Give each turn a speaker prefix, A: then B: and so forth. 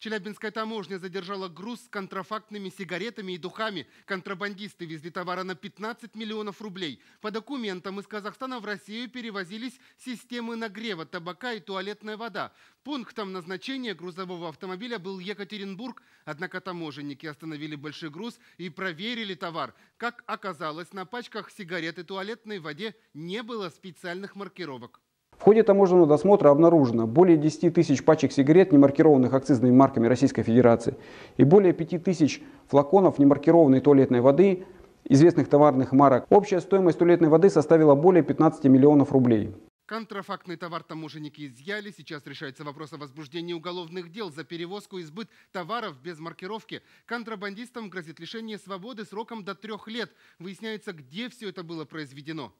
A: Челябинская таможня задержала груз с контрафактными сигаретами и духами. Контрабандисты везли товара на 15 миллионов рублей. По документам из Казахстана в Россию перевозились системы нагрева табака и туалетная вода. Пунктом назначения грузового автомобиля был Екатеринбург, однако таможенники остановили большой груз и проверили товар. Как оказалось, на пачках сигарет и туалетной воде не было специальных маркировок.
B: В ходе таможенного досмотра обнаружено более 10 тысяч пачек сигарет, не маркированных акцизными марками Российской Федерации, и более 5 тысяч флаконов немаркированной туалетной воды известных товарных марок. Общая стоимость туалетной воды составила более 15 миллионов рублей.
A: Контрафактный товар таможенники изъяли. Сейчас решается вопрос о возбуждении уголовных дел за перевозку и сбыт товаров без маркировки. Контрабандистам грозит лишение свободы сроком до трех лет. Выясняется, где все это было произведено.